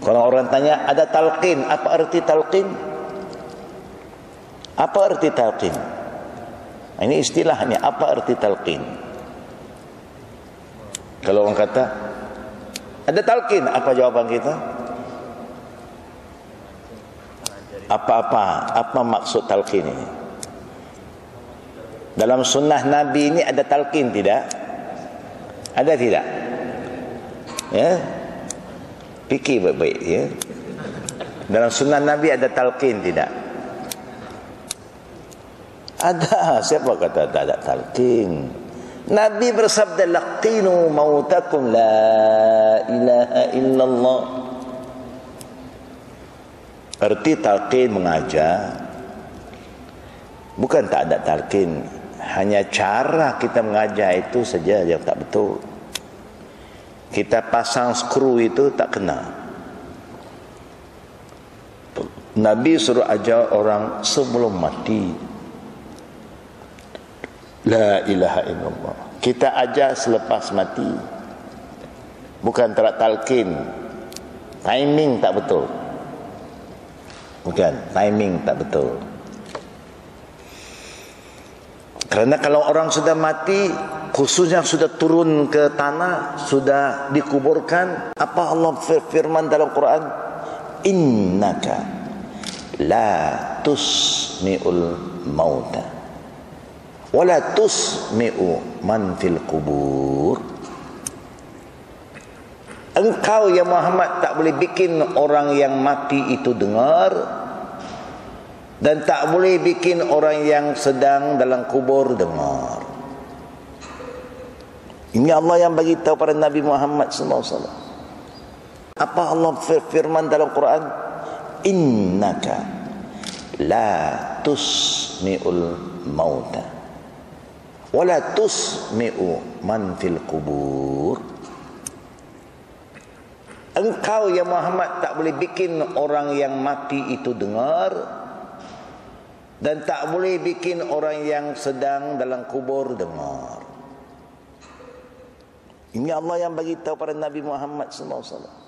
Kalau orang tanya ada talqin, apa arti talqin? Apa arti talqin? Ini istilahnya, apa arti talqin? Kalau orang kata ada talqin, apa jawaban kita? Apa-apa, apa maksud talqin ini? Dalam sunnah Nabi ini ada talqin tidak? Ada tidak? Ya, Fikir baik-baik ya. Dalam sunnah Nabi ada talqin tidak? Ada. Siapa kata tak ada talqin? Nabi bersabda laqinu mautakum la ilaha illallah. Erti talqin mengajar bukan tak ada talqin, hanya cara kita mengajar itu saja yang tak betul kita pasang skru itu tak kena Nabi suruh ajar orang sebelum mati La ilaha illallah Kita ajar selepas mati Bukan terak talqin Timing tak betul Bukan timing tak betul Kerana kalau orang sudah mati khususnya sudah turun ke tanah sudah dikuburkan apa Allah firman dalam Quran innaka la tusmiul mauta wa la tusmiu man fil kubur engkau ya Muhammad tak boleh bikin orang yang mati itu dengar dan tak boleh bikin orang yang sedang dalam kubur dengar ini Allah yang bagi tahu pada Nabi Muhammad sallallahu alaihi wasallam. Apa Allah firman dalam Quran? Innaka la tusmi'ul mauta wa la tusmi'u man fil qubur. Engkau ya Muhammad tak boleh bikin orang yang mati itu dengar dan tak boleh bikin orang yang sedang dalam kubur dengar. Ini Allah yang bagi tahu pada Nabi Muhammad SAW.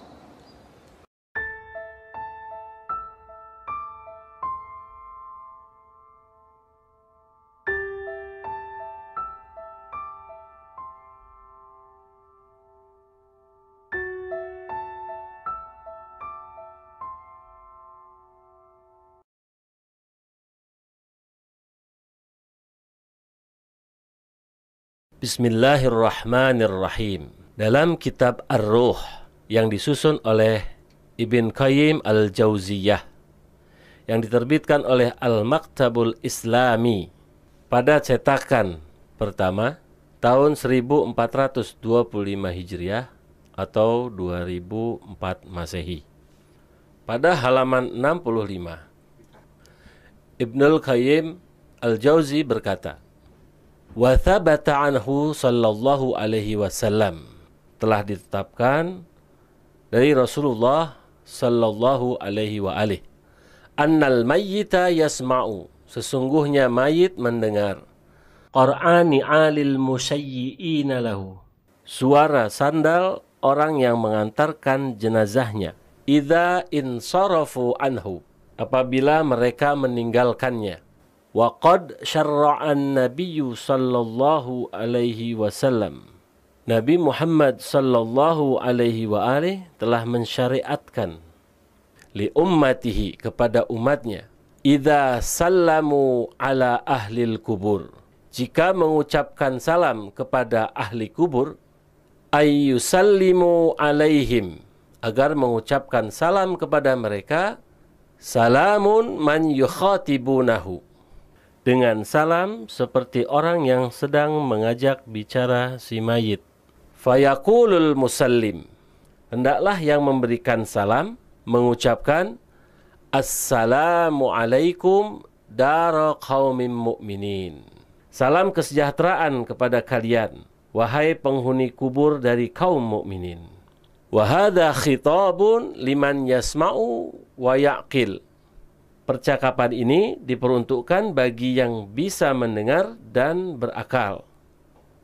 Bismillahirrahmanirrahim. Dalam kitab Ar-Ruh yang disusun oleh Ibn Qayyim Al-Jauziyah yang diterbitkan oleh Al-Maktabul Islami pada cetakan pertama tahun 1425 Hijriah atau 2004 Masehi. Pada halaman 65 Ibnul Qayyim Al-Jauzi berkata, wa thabata anhu sallallahu alaihi wasallam telah ditetapkan dari Rasulullah sallallahu alaihi wa alihi annal mayyita yasma'u sesungguhnya mayit mendengar qur'ani alil musayyi'in lahu suara sandal orang yang mengantarkan jenazahnya idza insarafu anhu apabila mereka meninggalkannya وقد شرع النبي صلى sallallahu alaihi wasallam. Nabi Muhammad sallallahu alaihi wa alihi telah mensyariatkan li ummatihi kepada umatnya idza sallamu ala ahli kubur jika mengucapkan salam kepada ahli kubur ayu sallimu alaihim agar mengucapkan salam kepada mereka salamun man yukhatibunahu dengan salam seperti orang yang sedang mengajak bicara si mayit. Fayaqulul musallim. Hendaklah yang memberikan salam mengucapkan Assalamualaikum daro qaumim mu'minin. Salam kesejahteraan kepada kalian, wahai penghuni kubur dari kaum mukminin. Wa hadha khitabun liman yasma'u wa yaqil. Percakapan ini diperuntukkan bagi yang bisa mendengar dan berakal.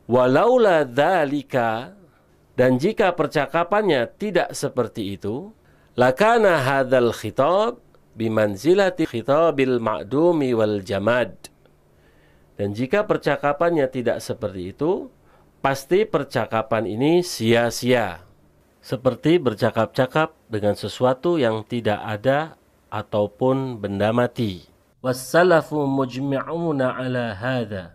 Walaula dzalika dan jika percakapannya tidak seperti itu, lakana hadzal khitab bimanzilati khitabil ma'dumi wal jamad. Dan jika percakapannya tidak seperti itu, pasti percakapan ini sia-sia. Seperti bercakap-cakap dengan sesuatu yang tidak ada ataupun benda mati. Wassalafu mujmi'una ala hadha.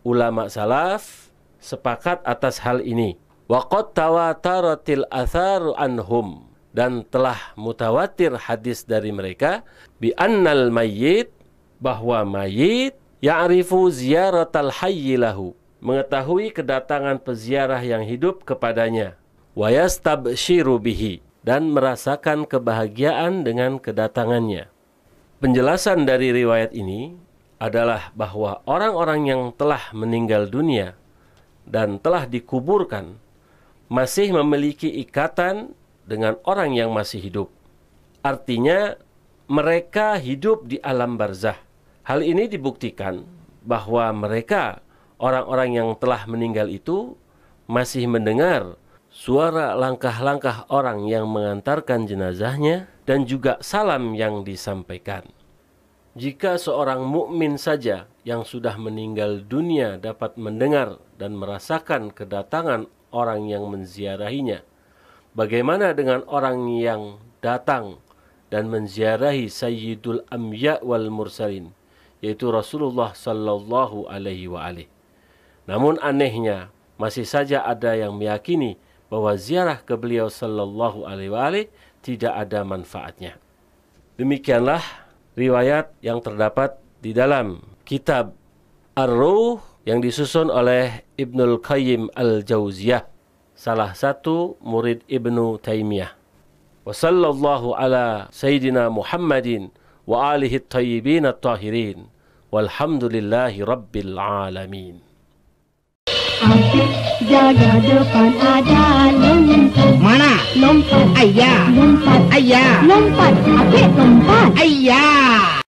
Ulama salaf sepakat atas hal ini. Wa qad tawataratil athar anhum dan telah mutawatir hadis dari mereka bi annal mayyit bahwa mayyit ya'rifu ziyaratal hayyi lahu mengetahui kedatangan peziarah yang hidup kepadanya wa yastabshiru bihi dan merasakan kebahagiaan dengan kedatangannya. Penjelasan dari riwayat ini adalah bahwa orang-orang yang telah meninggal dunia dan telah dikuburkan masih memiliki ikatan dengan orang yang masih hidup. Artinya, mereka hidup di alam barzah. Hal ini dibuktikan bahwa mereka, orang-orang yang telah meninggal itu, masih mendengar suara langkah-langkah orang yang mengantarkan jenazahnya, dan juga salam yang disampaikan. Jika seorang mukmin saja yang sudah meninggal dunia dapat mendengar dan merasakan kedatangan orang yang menziarahinya, bagaimana dengan orang yang datang dan menziarahi Sayyidul Amya wal Mursalin, yaitu Rasulullah Sallallahu Alaihi Wasallam? Namun anehnya, masih saja ada yang meyakini bahwa ziarah ke beliau sallallahu alaihi wa alihi tidak ada manfaatnya. Demikianlah riwayat yang terdapat di dalam kitab Ar-Ruh yang disusun oleh Ibnul Qayyim Al-Jauziyah, salah satu murid Ibnu Taimiyah. Wa sallallahu ala sayyidina Muhammadin wa alihi at-tayyibin at-tahirin. Walhamdulillahi rabbil alamin jaga depan ada lompat mana lompat ayah lompat ayah lompat apa lompat ayah